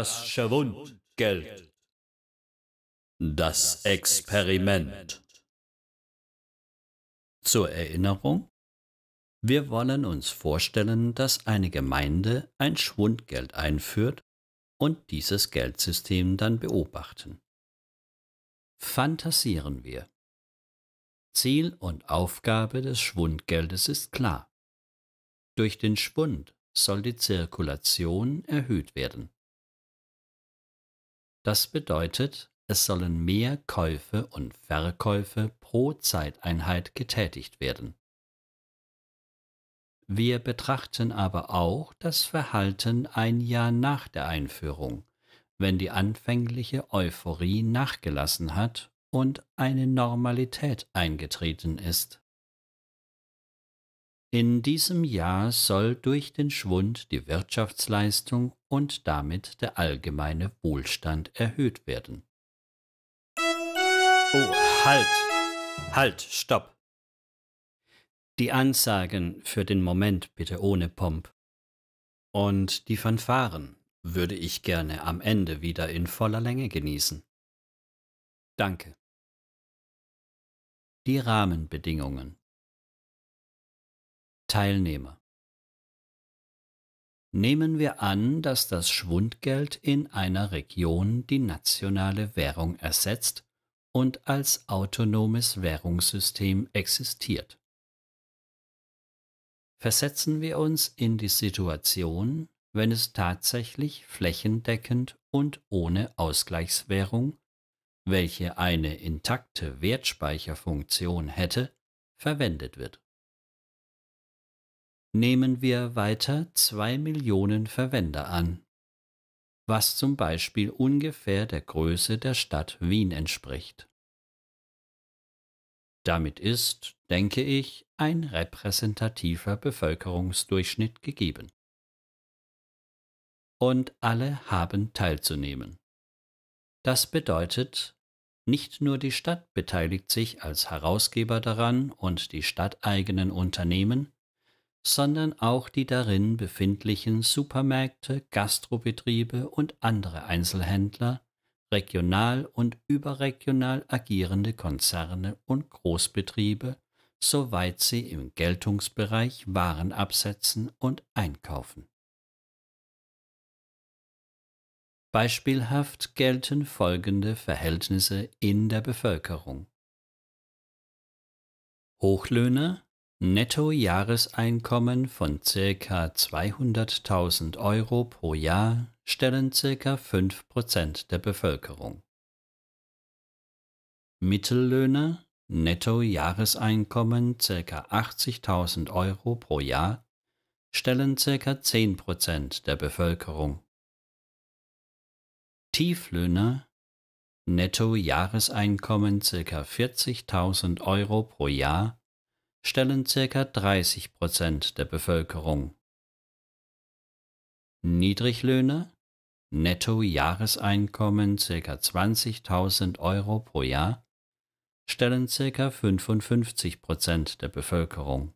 das Schwundgeld. Das Experiment. Zur Erinnerung, wir wollen uns vorstellen, dass eine Gemeinde ein Schwundgeld einführt und dieses Geldsystem dann beobachten. Fantasieren wir. Ziel und Aufgabe des Schwundgeldes ist klar. Durch den Schwund soll die Zirkulation erhöht werden. Das bedeutet, es sollen mehr Käufe und Verkäufe pro Zeiteinheit getätigt werden. Wir betrachten aber auch das Verhalten ein Jahr nach der Einführung, wenn die anfängliche Euphorie nachgelassen hat und eine Normalität eingetreten ist. In diesem Jahr soll durch den Schwund die Wirtschaftsleistung und damit der allgemeine Wohlstand erhöht werden. Oh, halt! Halt, stopp! Die Ansagen für den Moment bitte ohne Pomp. Und die Fanfaren würde ich gerne am Ende wieder in voller Länge genießen. Danke. Die Rahmenbedingungen Teilnehmer. Nehmen wir an, dass das Schwundgeld in einer Region die nationale Währung ersetzt und als autonomes Währungssystem existiert. Versetzen wir uns in die Situation, wenn es tatsächlich flächendeckend und ohne Ausgleichswährung, welche eine intakte Wertspeicherfunktion hätte, verwendet wird nehmen wir weiter zwei Millionen Verwender an, was zum Beispiel ungefähr der Größe der Stadt Wien entspricht. Damit ist, denke ich, ein repräsentativer Bevölkerungsdurchschnitt gegeben. Und alle haben teilzunehmen. Das bedeutet, nicht nur die Stadt beteiligt sich als Herausgeber daran und die stadteigenen Unternehmen, sondern auch die darin befindlichen Supermärkte, Gastrobetriebe und andere Einzelhändler, regional und überregional agierende Konzerne und Großbetriebe, soweit sie im Geltungsbereich Waren absetzen und einkaufen. Beispielhaft gelten folgende Verhältnisse in der Bevölkerung. Hochlöhner Nettojahreseinkommen von ca. 200.000 Euro pro Jahr stellen ca. 5% der Bevölkerung. Mittellöhner Nettojahreseinkommen ca. 80.000 Euro pro Jahr stellen ca. 10% der Bevölkerung. Tieflöhner Nettojahreseinkommen ca. 40.000 Euro pro Jahr stellen ca. 30 der Bevölkerung. Niedriglöhne, Netto-Jahreseinkommen ca. 20.000 Euro pro Jahr stellen ca. 55 der Bevölkerung.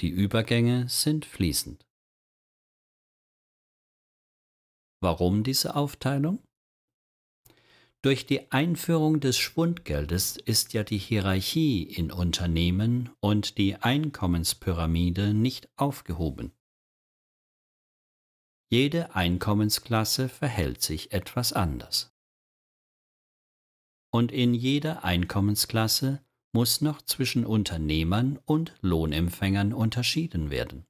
Die Übergänge sind fließend. Warum diese Aufteilung? Durch die Einführung des Schwundgeldes ist ja die Hierarchie in Unternehmen und die Einkommenspyramide nicht aufgehoben. Jede Einkommensklasse verhält sich etwas anders. Und in jeder Einkommensklasse muss noch zwischen Unternehmern und Lohnempfängern unterschieden werden.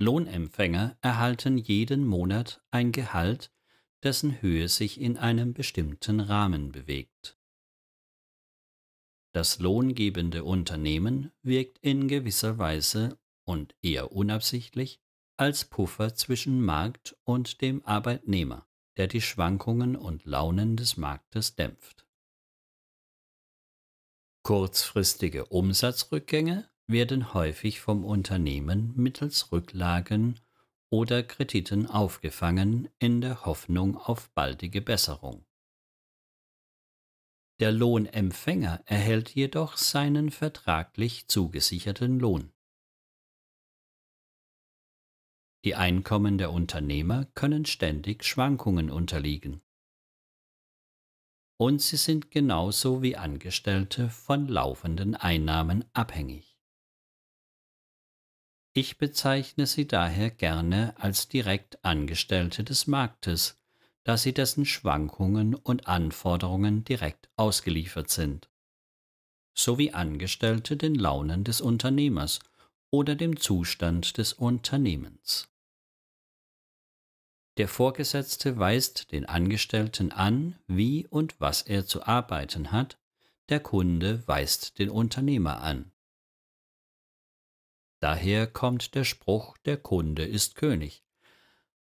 Lohnempfänger erhalten jeden Monat ein Gehalt, dessen Höhe sich in einem bestimmten Rahmen bewegt. Das lohngebende Unternehmen wirkt in gewisser Weise und eher unabsichtlich als Puffer zwischen Markt und dem Arbeitnehmer, der die Schwankungen und Launen des Marktes dämpft. Kurzfristige Umsatzrückgänge werden häufig vom Unternehmen mittels Rücklagen oder Krediten aufgefangen in der Hoffnung auf baldige Besserung. Der Lohnempfänger erhält jedoch seinen vertraglich zugesicherten Lohn. Die Einkommen der Unternehmer können ständig Schwankungen unterliegen. Und sie sind genauso wie Angestellte von laufenden Einnahmen abhängig. Ich bezeichne sie daher gerne als direkt Angestellte des Marktes, da sie dessen Schwankungen und Anforderungen direkt ausgeliefert sind, sowie Angestellte den Launen des Unternehmers oder dem Zustand des Unternehmens. Der Vorgesetzte weist den Angestellten an, wie und was er zu arbeiten hat, der Kunde weist den Unternehmer an. Daher kommt der Spruch, der Kunde ist König.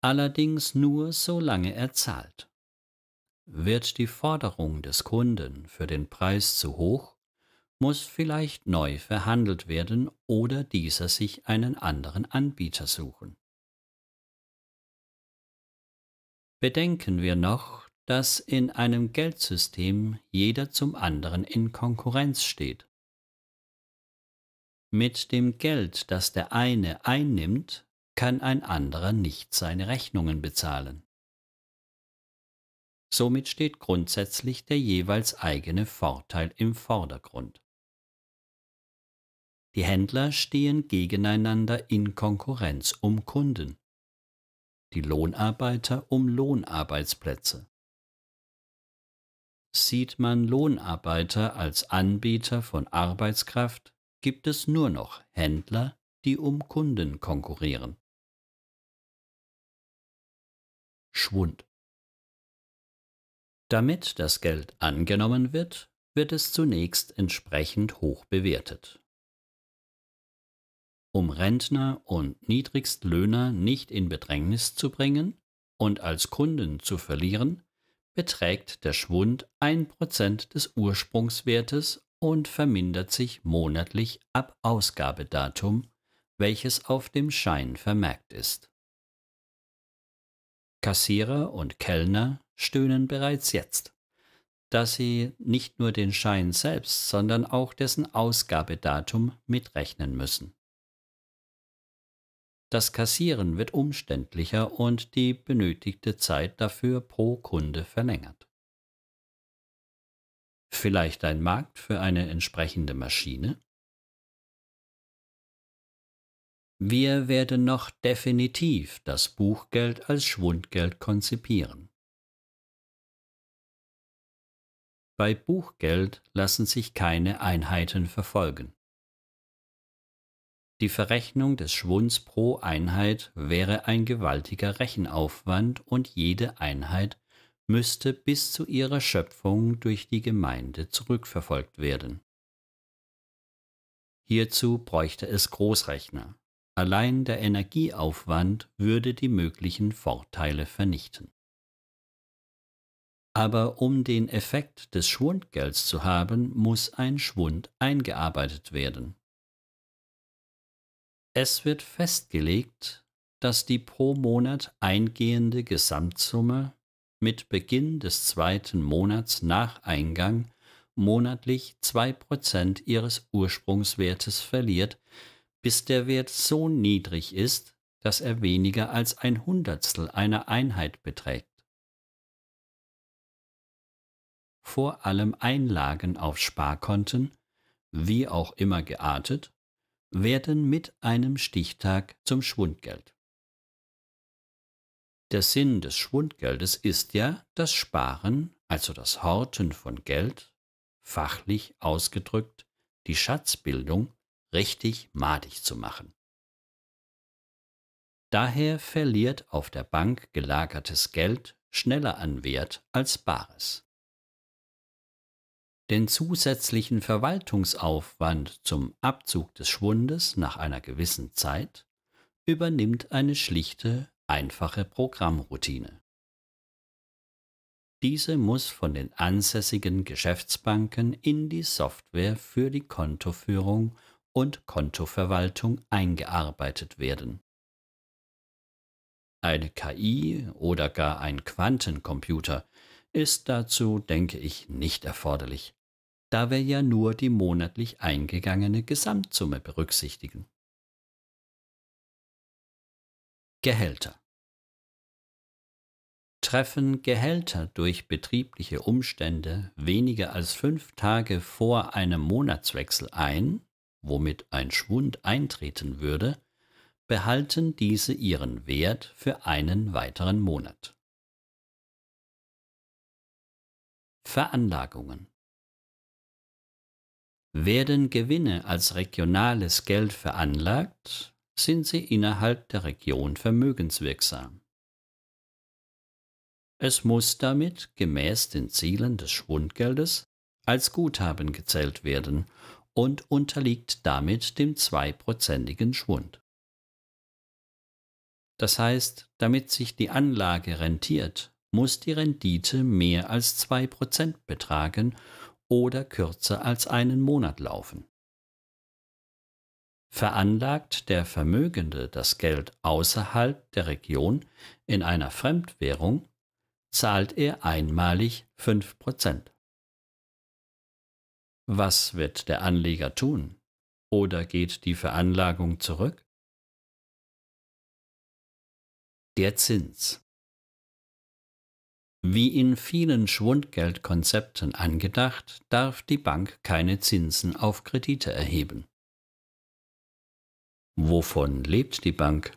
Allerdings nur solange er zahlt. Wird die Forderung des Kunden für den Preis zu hoch, muss vielleicht neu verhandelt werden oder dieser sich einen anderen Anbieter suchen. Bedenken wir noch, dass in einem Geldsystem jeder zum anderen in Konkurrenz steht. Mit dem Geld, das der eine einnimmt, kann ein anderer nicht seine Rechnungen bezahlen. Somit steht grundsätzlich der jeweils eigene Vorteil im Vordergrund. Die Händler stehen gegeneinander in Konkurrenz um Kunden, die Lohnarbeiter um Lohnarbeitsplätze. Sieht man Lohnarbeiter als Anbieter von Arbeitskraft, gibt es nur noch Händler, die um Kunden konkurrieren. Schwund Damit das Geld angenommen wird, wird es zunächst entsprechend hoch bewertet. Um Rentner und Niedrigstlöhner nicht in Bedrängnis zu bringen und als Kunden zu verlieren, beträgt der Schwund 1% des Ursprungswertes und vermindert sich monatlich ab Ausgabedatum, welches auf dem Schein vermerkt ist. Kassierer und Kellner stöhnen bereits jetzt, dass sie nicht nur den Schein selbst, sondern auch dessen Ausgabedatum mitrechnen müssen. Das Kassieren wird umständlicher und die benötigte Zeit dafür pro Kunde verlängert vielleicht ein Markt für eine entsprechende Maschine? Wir werden noch definitiv das Buchgeld als Schwundgeld konzipieren. Bei Buchgeld lassen sich keine Einheiten verfolgen. Die Verrechnung des Schwunds pro Einheit wäre ein gewaltiger Rechenaufwand und jede Einheit müsste bis zu ihrer Schöpfung durch die Gemeinde zurückverfolgt werden. Hierzu bräuchte es Großrechner. Allein der Energieaufwand würde die möglichen Vorteile vernichten. Aber um den Effekt des Schwundgelds zu haben, muss ein Schwund eingearbeitet werden. Es wird festgelegt, dass die pro Monat eingehende Gesamtsumme mit Beginn des zweiten Monats nach Eingang monatlich 2% ihres Ursprungswertes verliert, bis der Wert so niedrig ist, dass er weniger als ein Hundertstel einer Einheit beträgt. Vor allem Einlagen auf Sparkonten, wie auch immer geartet, werden mit einem Stichtag zum Schwundgeld. Der Sinn des Schwundgeldes ist ja das Sparen, also das Horten von Geld, fachlich ausgedrückt die Schatzbildung richtig madig zu machen. Daher verliert auf der Bank gelagertes Geld schneller an Wert als bares. Den zusätzlichen Verwaltungsaufwand zum Abzug des Schwundes nach einer gewissen Zeit übernimmt eine schlichte einfache Programmroutine. Diese muss von den ansässigen Geschäftsbanken in die Software für die Kontoführung und Kontoverwaltung eingearbeitet werden. Eine KI oder gar ein Quantencomputer ist dazu, denke ich, nicht erforderlich, da wir ja nur die monatlich eingegangene Gesamtsumme berücksichtigen. Gehälter treffen Gehälter durch betriebliche Umstände weniger als fünf Tage vor einem Monatswechsel ein, womit ein Schwund eintreten würde, behalten diese ihren Wert für einen weiteren Monat. Veranlagungen Werden Gewinne als regionales Geld veranlagt, sind sie innerhalb der Region vermögenswirksam. Es muss damit gemäß den Zielen des Schwundgeldes als Guthaben gezählt werden und unterliegt damit dem zweiprozentigen Schwund. Das heißt, damit sich die Anlage rentiert, muss die Rendite mehr als 2% betragen oder kürzer als einen Monat laufen. Veranlagt der Vermögende das Geld außerhalb der Region in einer Fremdwährung, zahlt er einmalig 5%. Was wird der Anleger tun? Oder geht die Veranlagung zurück? Der Zins. Wie in vielen Schwundgeldkonzepten angedacht, darf die Bank keine Zinsen auf Kredite erheben. Wovon lebt die Bank?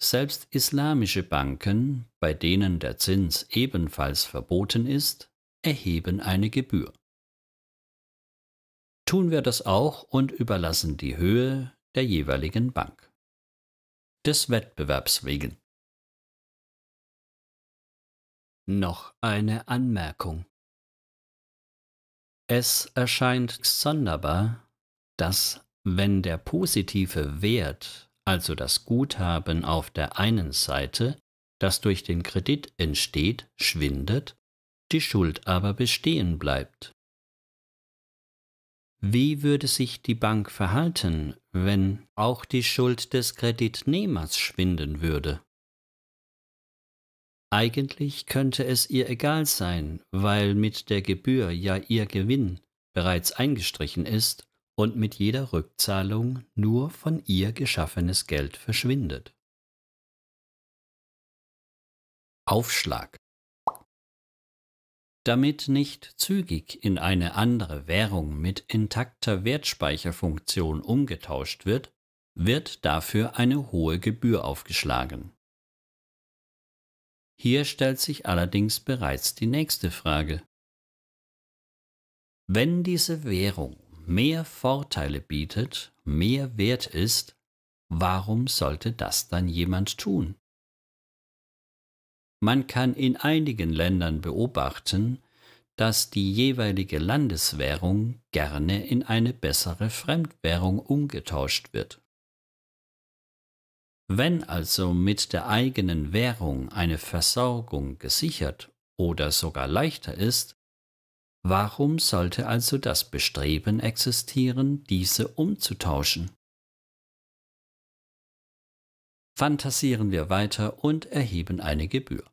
Selbst islamische Banken, bei denen der Zins ebenfalls verboten ist, erheben eine Gebühr. Tun wir das auch und überlassen die Höhe der jeweiligen Bank. Des Wettbewerbs wegen. Noch eine Anmerkung. Es erscheint sonderbar, dass wenn der positive Wert also das Guthaben auf der einen Seite, das durch den Kredit entsteht, schwindet, die Schuld aber bestehen bleibt. Wie würde sich die Bank verhalten, wenn auch die Schuld des Kreditnehmers schwinden würde? Eigentlich könnte es ihr egal sein, weil mit der Gebühr ja ihr Gewinn bereits eingestrichen ist und mit jeder Rückzahlung nur von ihr geschaffenes Geld verschwindet. Aufschlag damit nicht zügig in eine andere Währung mit intakter Wertspeicherfunktion umgetauscht wird, wird dafür eine hohe Gebühr aufgeschlagen. Hier stellt sich allerdings bereits die nächste Frage. Wenn diese Währung mehr Vorteile bietet, mehr wert ist, warum sollte das dann jemand tun? Man kann in einigen Ländern beobachten, dass die jeweilige Landeswährung gerne in eine bessere Fremdwährung umgetauscht wird. Wenn also mit der eigenen Währung eine Versorgung gesichert oder sogar leichter ist, Warum sollte also das Bestreben existieren, diese umzutauschen? Fantasieren wir weiter und erheben eine Gebühr.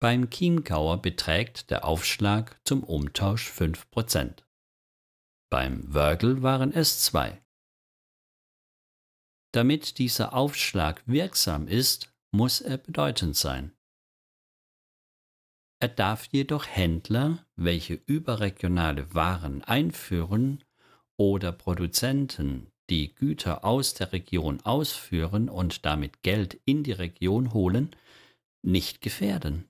Beim Chiemgauer beträgt der Aufschlag zum Umtausch 5%. Beim Wörgl waren es 2. Damit dieser Aufschlag wirksam ist, muss er bedeutend sein. Er darf jedoch Händler, welche überregionale Waren einführen, oder Produzenten, die Güter aus der Region ausführen und damit Geld in die Region holen, nicht gefährden.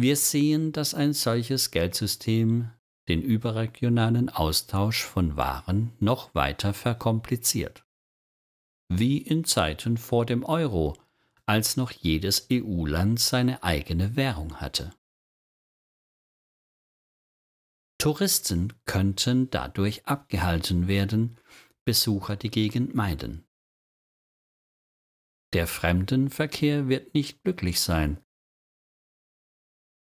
Wir sehen, dass ein solches Geldsystem den überregionalen Austausch von Waren noch weiter verkompliziert. Wie in Zeiten vor dem Euro als noch jedes EU-Land seine eigene Währung hatte. Touristen könnten dadurch abgehalten werden, Besucher die Gegend meiden. Der Fremdenverkehr wird nicht glücklich sein.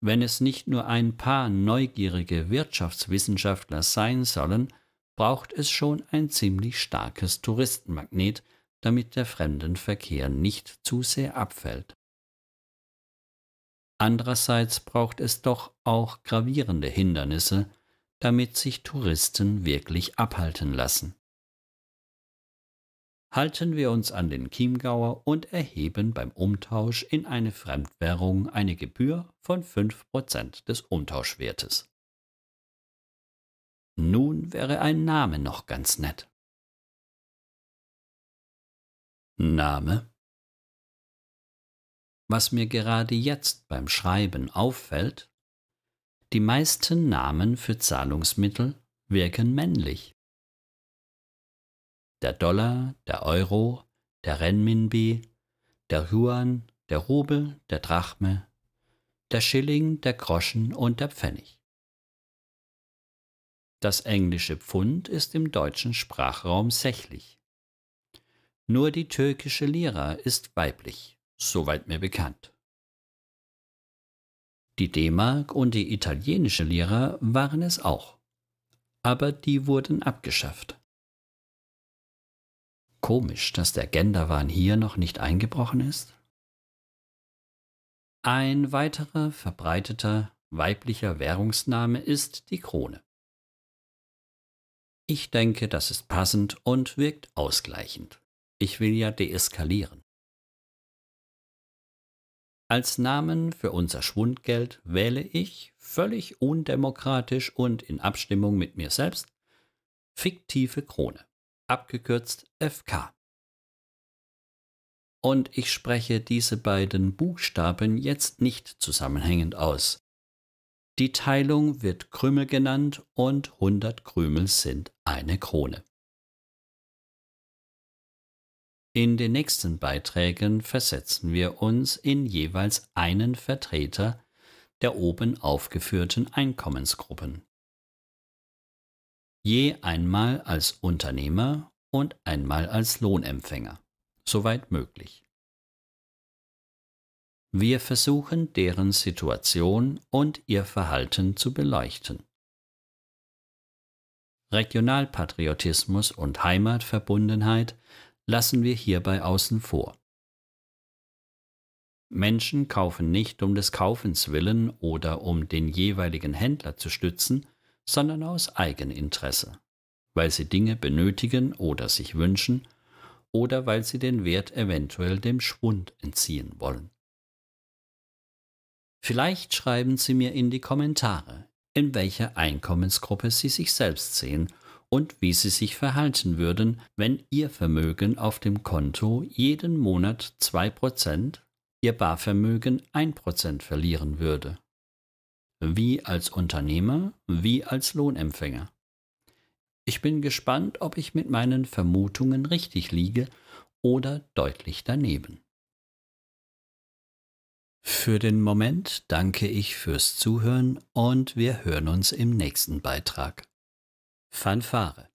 Wenn es nicht nur ein paar neugierige Wirtschaftswissenschaftler sein sollen, braucht es schon ein ziemlich starkes Touristenmagnet, damit der Fremdenverkehr nicht zu sehr abfällt. Andererseits braucht es doch auch gravierende Hindernisse, damit sich Touristen wirklich abhalten lassen. Halten wir uns an den Chiemgauer und erheben beim Umtausch in eine Fremdwährung eine Gebühr von 5% des Umtauschwertes. Nun wäre ein Name noch ganz nett. Name? Was mir gerade jetzt beim Schreiben auffällt, die meisten Namen für Zahlungsmittel wirken männlich. Der Dollar, der Euro, der Renminbi, der Yuan, der Rubel, der Drachme, der Schilling, der Groschen und der Pfennig. Das englische Pfund ist im deutschen Sprachraum sächlich. Nur die türkische Lira ist weiblich, soweit mir bekannt. Die D-Mark und die italienische Lira waren es auch, aber die wurden abgeschafft. Komisch, dass der Genderwahn hier noch nicht eingebrochen ist. Ein weiterer verbreiteter weiblicher Währungsname ist die Krone. Ich denke, das ist passend und wirkt ausgleichend. Ich will ja deeskalieren. Als Namen für unser Schwundgeld wähle ich, völlig undemokratisch und in Abstimmung mit mir selbst, fiktive Krone, abgekürzt FK. Und ich spreche diese beiden Buchstaben jetzt nicht zusammenhängend aus. Die Teilung wird Krümel genannt und 100 Krümel sind eine Krone. In den nächsten Beiträgen versetzen wir uns in jeweils einen Vertreter der oben aufgeführten Einkommensgruppen. Je einmal als Unternehmer und einmal als Lohnempfänger, soweit möglich. Wir versuchen deren Situation und ihr Verhalten zu beleuchten. Regionalpatriotismus und Heimatverbundenheit lassen wir hierbei außen vor. Menschen kaufen nicht um des Kaufens willen oder um den jeweiligen Händler zu stützen, sondern aus Eigeninteresse, weil sie Dinge benötigen oder sich wünschen oder weil sie den Wert eventuell dem Schwund entziehen wollen. Vielleicht schreiben Sie mir in die Kommentare, in welcher Einkommensgruppe Sie sich selbst sehen und wie sie sich verhalten würden, wenn ihr Vermögen auf dem Konto jeden Monat 2%, ihr Barvermögen 1% verlieren würde. Wie als Unternehmer, wie als Lohnempfänger. Ich bin gespannt, ob ich mit meinen Vermutungen richtig liege oder deutlich daneben. Für den Moment danke ich fürs Zuhören und wir hören uns im nächsten Beitrag. Fanfare